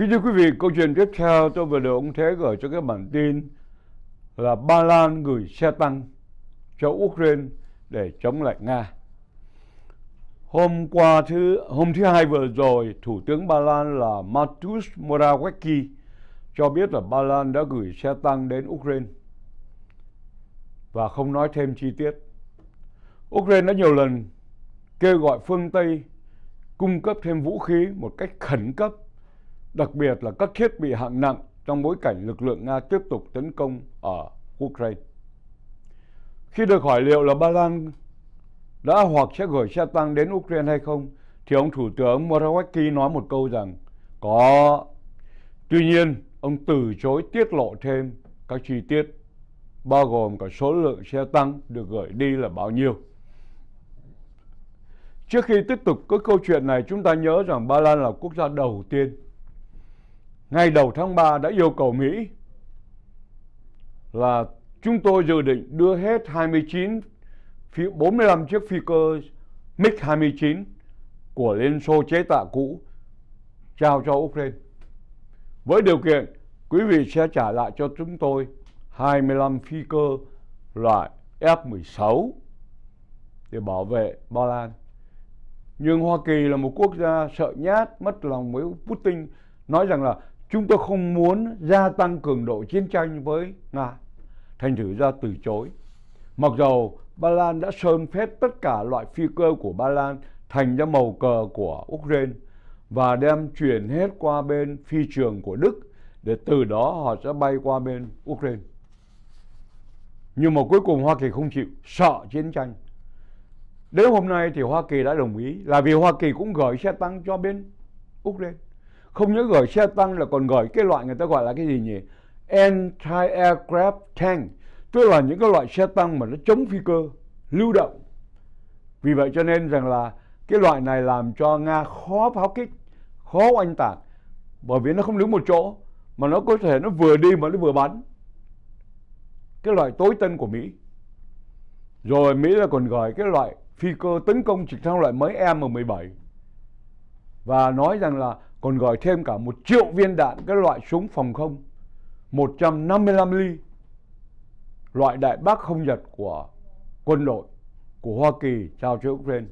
Kính thưa quý vị, câu chuyện tiếp theo tôi vừa được ông Thế gửi cho các bản tin là Ba Lan gửi xe tăng cho Ukraine để chống lại Nga. Hôm qua thứ hôm thứ hai vừa rồi, Thủ tướng Ba Lan là Mateusz Morawiecki cho biết là Ba Lan đã gửi xe tăng đến Ukraine và không nói thêm chi tiết. Ukraine đã nhiều lần kêu gọi phương Tây cung cấp thêm vũ khí một cách khẩn cấp đặc biệt là các thiết bị hạng nặng trong bối cảnh lực lượng Nga tiếp tục tấn công ở Ukraine. Khi được hỏi liệu là Ba Lan đã hoặc sẽ gửi xe tăng đến Ukraine hay không, thì ông Thủ tướng Morawiecki nói một câu rằng có. Tuy nhiên, ông từ chối tiết lộ thêm các chi tiết, bao gồm cả số lượng xe tăng được gửi đi là bao nhiêu. Trước khi tiếp tục cái câu chuyện này, chúng ta nhớ rằng Ba Lan là quốc gia đầu tiên ngay đầu tháng 3 đã yêu cầu Mỹ là chúng tôi dự định đưa hết 29 45 chiếc phi cơ MiG-29 của Liên Xô chế tạo cũ trao cho Ukraine. Với điều kiện quý vị sẽ trả lại cho chúng tôi 25 phi cơ loại F-16 để bảo vệ Ba Lan. Nhưng Hoa Kỳ là một quốc gia sợ nhát, mất lòng với Putin, nói rằng là Chúng tôi không muốn gia tăng cường độ chiến tranh với Nga. Thành thử ra từ chối. Mặc dầu Ba Lan đã sơn phép tất cả loại phi cơ của Ba Lan thành ra màu cờ của Ukraine và đem chuyển hết qua bên phi trường của Đức để từ đó họ sẽ bay qua bên Ukraine. Nhưng mà cuối cùng Hoa Kỳ không chịu, sợ chiến tranh. Đến hôm nay thì Hoa Kỳ đã đồng ý là vì Hoa Kỳ cũng gửi xe tăng cho bên Ukraine không những gửi xe tăng là còn gửi cái loại người ta gọi là cái gì nhỉ anti-aircraft tank tức là những cái loại xe tăng mà nó chống phi cơ lưu động vì vậy cho nên rằng là cái loại này làm cho nga khó pháo kích khó oanh tạc bởi vì nó không đứng một chỗ mà nó có thể nó vừa đi mà nó vừa bắn cái loại tối tân của mỹ rồi mỹ là còn gọi cái loại phi cơ tấn công trực thăng loại mới m 17 và nói rằng là còn gọi thêm cả một triệu viên đạn các loại súng phòng không 155 ly loại đại bác không nhật của quân đội của Hoa Kỳ trao cho Ukraine.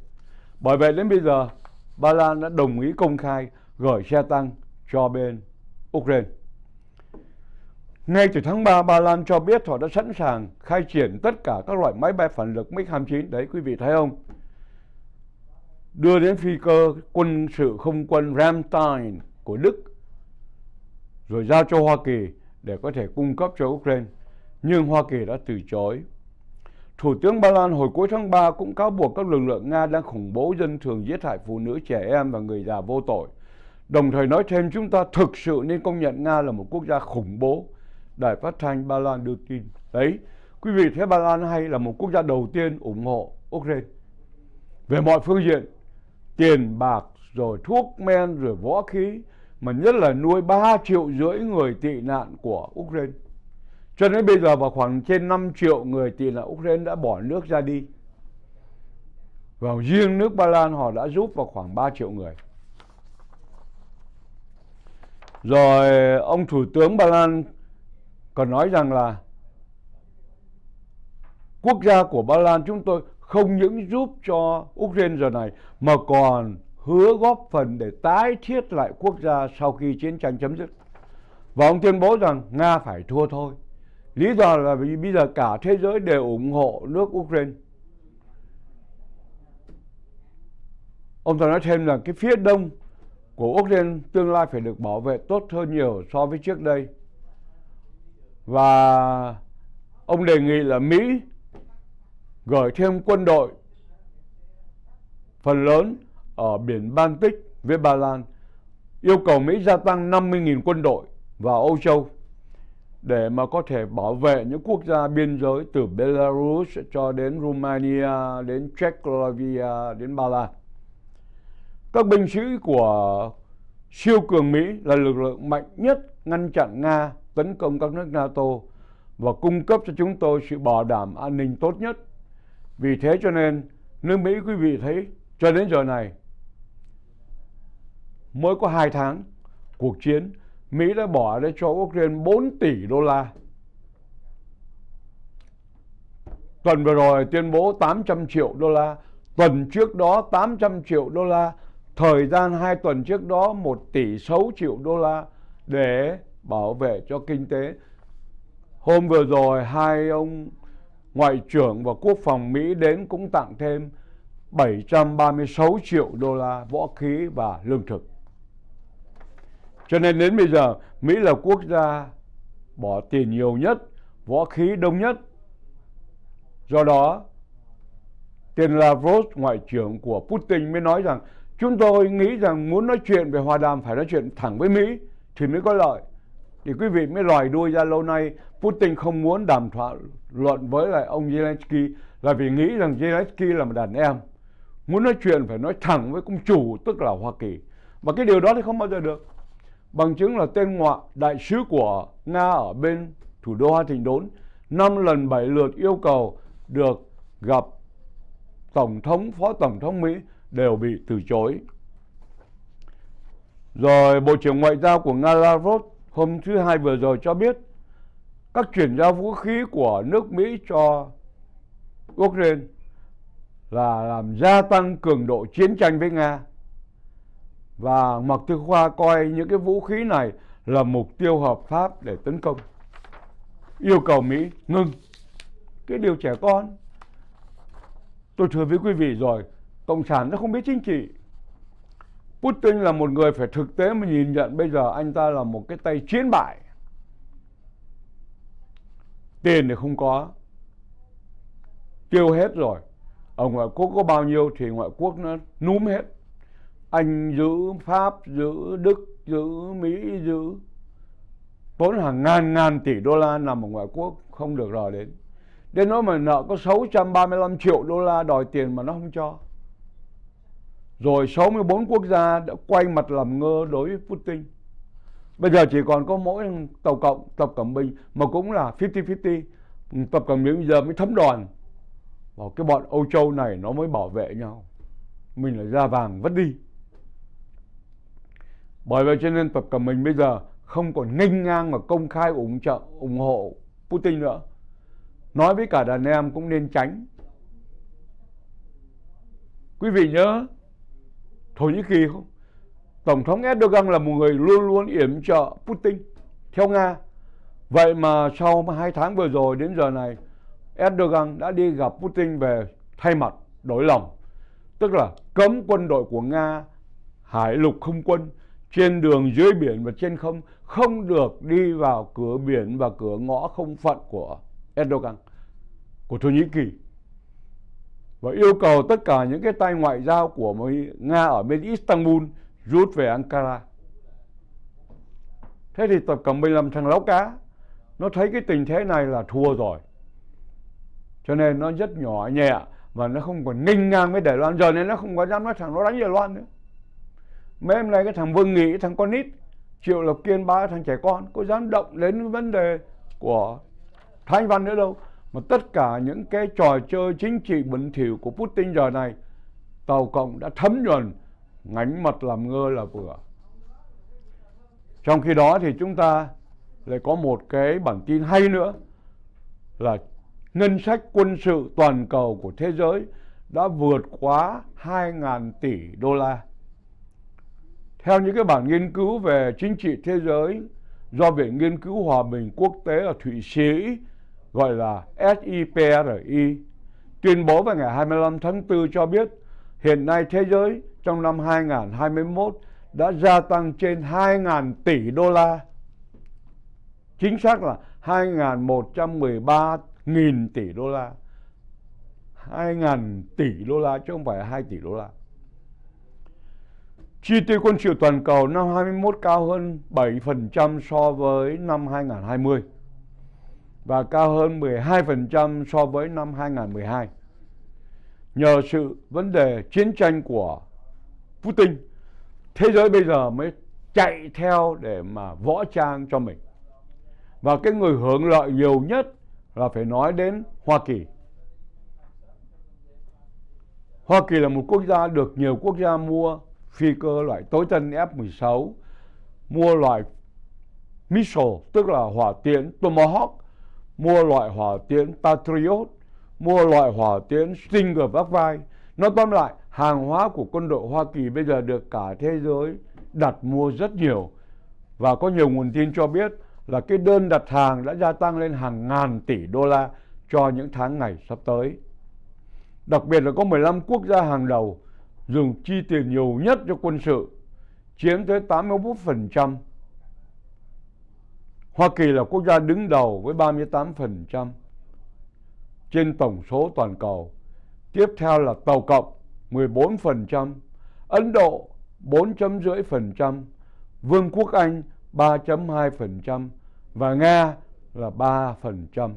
Bởi vậy đến bây giờ Ba Lan đã đồng ý công khai gửi xe tăng cho bên Ukraine. Ngay từ tháng 3, Ba Lan cho biết họ đã sẵn sàng khai triển tất cả các loại máy bay phản lực MiG-29. Đấy, quý vị thấy không? đưa đến phi cơ quân sự không quân Ramstein của Đức rồi giao cho Hoa Kỳ để có thể cung cấp cho Ukraine, nhưng Hoa Kỳ đã từ chối. Thủ tướng Ba Lan hồi cuối tháng 3 cũng cáo buộc các lực lượng Nga đang khủng bố dân thường giết hại phụ nữ, trẻ em và người già vô tội. Đồng thời nói thêm chúng ta thực sự nên công nhận Nga là một quốc gia khủng bố. Đài phát thanh Ba Lan đưa tin. Đấy, quý vị thấy Ba Lan hay là một quốc gia đầu tiên ủng hộ Ukraine về mọi phương diện tiền bạc rồi thuốc men rồi võ khí mà nhất là nuôi 3 triệu rưỡi người tị nạn của Ukraine. Cho đến bây giờ vào khoảng trên 5 triệu người tị nạn Ukraine đã bỏ nước ra đi. Và riêng nước Ba Lan họ đã giúp vào khoảng 3 triệu người. Rồi ông Thủ tướng Ba Lan còn nói rằng là quốc gia của Ba Lan chúng tôi không những giúp cho Ukraine giờ này mà còn hứa góp phần để tái thiết lại quốc gia sau khi chiến tranh chấm dứt. Và ông tuyên bố rằng Nga phải thua thôi. Lý do là vì bây giờ cả thế giới đều ủng hộ nước Ukraine. Ông ta nói thêm rằng cái phía đông của Ukraine tương lai phải được bảo vệ tốt hơn nhiều so với trước đây. Và ông đề nghị là Mỹ gửi thêm quân đội phần lớn ở biển Baltic với Ba Lan, yêu cầu Mỹ gia tăng 50.000 quân đội vào Âu Châu để mà có thể bảo vệ những quốc gia biên giới từ Belarus cho đến Romania, đến Czechoslovakia, đến Ba Lan. Các binh sĩ của siêu cường Mỹ là lực lượng mạnh nhất ngăn chặn Nga tấn công các nước NATO và cung cấp cho chúng tôi sự bảo đảm an ninh tốt nhất vì thế cho nên nước Mỹ quý vị thấy cho đến giờ này mới có hai tháng cuộc chiến Mỹ đã bỏ để cho Ukraine 4 tỷ đô la. Tuần vừa rồi tuyên bố 800 triệu đô la, tuần trước đó 800 triệu đô la, thời gian 2 tuần trước đó 1 tỷ 6 triệu đô la để bảo vệ cho kinh tế. Hôm vừa rồi hai ông Ngoại trưởng và Quốc phòng Mỹ đến cũng tặng thêm 736 triệu đô la vũ khí và lương thực. Cho nên đến bây giờ, Mỹ là quốc gia bỏ tiền nhiều nhất, vũ khí đông nhất. Do đó, tiền Lavrov, ngoại trưởng của Putin mới nói rằng chúng tôi nghĩ rằng muốn nói chuyện về hòa đàm phải nói chuyện thẳng với Mỹ thì mới có lợi. Thì quý vị mới lòi đuôi ra lâu nay Putin không muốn đàm thoại luận với lại ông Zelensky là vì nghĩ rằng Zelensky là một đàn em muốn nói chuyện phải nói thẳng với công chủ tức là Hoa Kỳ và cái điều đó thì không bao giờ được bằng chứng là tên ngoại đại sứ của Nga ở bên thủ đô Hoa Thành Đốn năm lần bảy lượt yêu cầu được gặp tổng thống phó tổng thống Mỹ đều bị từ chối rồi Bộ trưởng Ngoại giao của Nga Lavrov hôm thứ Hai vừa rồi cho biết các chuyển giao vũ khí của nước Mỹ cho Ukraine là làm gia tăng cường độ chiến tranh với Nga. Và Mạc Tư Khoa coi những cái vũ khí này là mục tiêu hợp pháp để tấn công. Yêu cầu Mỹ ngừng cái điều trẻ con. Tôi thưa với quý vị rồi, Cộng sản nó không biết chính trị. Putin là một người phải thực tế mà nhìn nhận bây giờ anh ta là một cái tay chiến bại tiền thì không có tiêu hết rồi ở ngoại quốc có bao nhiêu thì ngoại quốc nó núm hết anh giữ pháp giữ đức giữ mỹ giữ vốn hàng ngàn ngàn tỷ đô la nằm ở ngoại quốc không được rò đến đến nỗi mà nợ có 635 triệu đô la đòi tiền mà nó không cho rồi 64 quốc gia đã quay mặt làm ngơ đối với Putin Bây giờ chỉ còn có mỗi Tàu Cộng, Tập Cẩm Bình mà cũng là 50-50. Tập Cẩm Bình bây giờ mới thấm đòn. Và cái bọn Âu Châu này nó mới bảo vệ nhau. Mình là ra vàng vất đi. Bởi vậy cho nên Tập Cẩm Bình bây giờ không còn nghênh ngang và công khai ủng trợ, ủng hộ Putin nữa. Nói với cả đàn em cũng nên tránh. Quý vị nhớ Thổ Nhĩ Kỳ không? Tổng thống Erdogan là một người luôn luôn yểm trợ Putin theo Nga. Vậy mà sau 2 tháng vừa rồi đến giờ này, Erdogan đã đi gặp Putin về thay mặt đổi lòng. Tức là cấm quân đội của Nga, hải lục không quân trên đường dưới biển và trên không không được đi vào cửa biển và cửa ngõ không phận của Erdogan, của Thổ Nhĩ Kỳ. Và yêu cầu tất cả những cái tay ngoại giao của Nga ở bên Istanbul rút về Ankara. Thế thì Tập Cận Bình làm thằng láo cá, nó thấy cái tình thế này là thua rồi. Cho nên nó rất nhỏ nhẹ và nó không còn nghênh ngang với Đài Loan. Giờ nên nó không có dám nói thằng nó đánh Đài Loan nữa. Mấy hôm nay cái thằng Vương Nghị, thằng con nít, Triệu Lập Kiên ba thằng trẻ con có dám động đến vấn đề của Thanh Văn nữa đâu. Mà tất cả những cái trò chơi chính trị bẩn thỉu của Putin giờ này, Tàu Cộng đã thấm nhuần ngánh mật làm ngơ là vừa trong khi đó thì chúng ta lại có một cái bản tin hay nữa là ngân sách quân sự toàn cầu của thế giới đã vượt quá 2.000 tỷ đô la. Theo những cái bản nghiên cứu về chính trị thế giới do Viện Nghiên cứu Hòa bình Quốc tế ở Thụy Sĩ gọi là SIPRI tuyên bố vào ngày 25 tháng 4 cho biết hiện nay thế giới trong năm 2021 đã gia tăng trên 2.000 tỷ đô la. Chính xác là 2.113.000 tỷ đô la. 2.000 tỷ đô la chứ không phải 2 tỷ đô la. Chi tiêu quân sự toàn cầu năm 21 cao hơn 7% so với năm 2020 và cao hơn 12% so với năm 2012. Nhờ sự vấn đề chiến tranh của Putin thế giới bây giờ mới chạy theo để mà võ trang cho mình và cái người hưởng lợi nhiều nhất là phải nói đến Hoa Kỳ Hoa Kỳ là một quốc gia được nhiều quốc gia mua phi cơ loại tối tân F-16 mua loại missile tức là hỏa tiễn Tomahawk mua loại hỏa tiễn Patriot mua loại hỏa tiễn Stinger vác vai nói tóm lại hàng hóa của quân đội Hoa Kỳ bây giờ được cả thế giới đặt mua rất nhiều và có nhiều nguồn tin cho biết là cái đơn đặt hàng đã gia tăng lên hàng ngàn tỷ đô la cho những tháng ngày sắp tới. Đặc biệt là có 15 quốc gia hàng đầu dùng chi tiền nhiều nhất cho quân sự, chiếm tới 81%. Hoa Kỳ là quốc gia đứng đầu với 38% trên tổng số toàn cầu. Tiếp theo là Tàu Cộng 14%, Ấn Độ 4.5%, Vương quốc Anh 3.2% và Nga là 3%.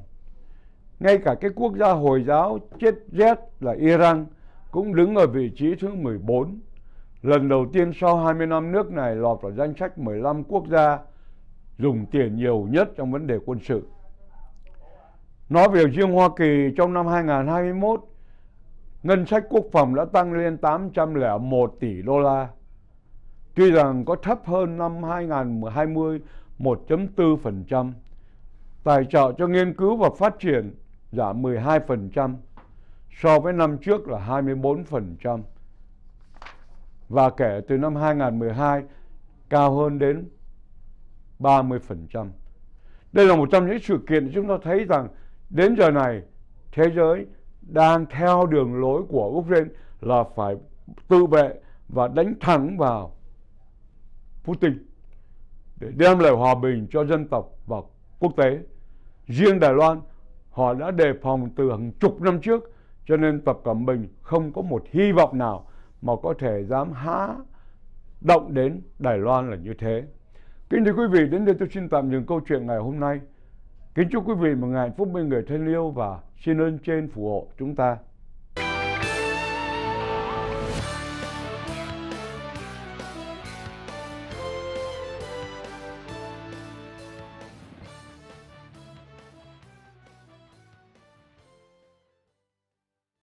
Ngay cả cái quốc gia Hồi giáo chết rét là Iran cũng đứng ở vị trí thứ 14. Lần đầu tiên sau 20 năm nước này lọt vào danh sách 15 quốc gia dùng tiền nhiều nhất trong vấn đề quân sự. Nói về riêng Hoa Kỳ trong năm 2021, ngân sách quốc phòng đã tăng lên 801 tỷ đô la. Tuy rằng có thấp hơn năm 2020 1.4%, tài trợ cho nghiên cứu và phát triển giảm 12% so với năm trước là 24% và kể từ năm 2012 cao hơn đến 30%. Đây là một trong những sự kiện chúng ta thấy rằng đến giờ này thế giới đang theo đường lối của Ukraine là phải tự vệ và đánh thẳng vào Putin để đem lại hòa bình cho dân tộc và quốc tế. Riêng Đài Loan, họ đã đề phòng từ hàng chục năm trước, cho nên Tập Cận Bình không có một hy vọng nào mà có thể dám há động đến Đài Loan là như thế. Kính thưa quý vị, đến đây tôi xin tạm dừng câu chuyện ngày hôm nay. Kính chúc quý vị một ngày phúc bên người thân yêu và xin ơn trên phù hộ chúng ta.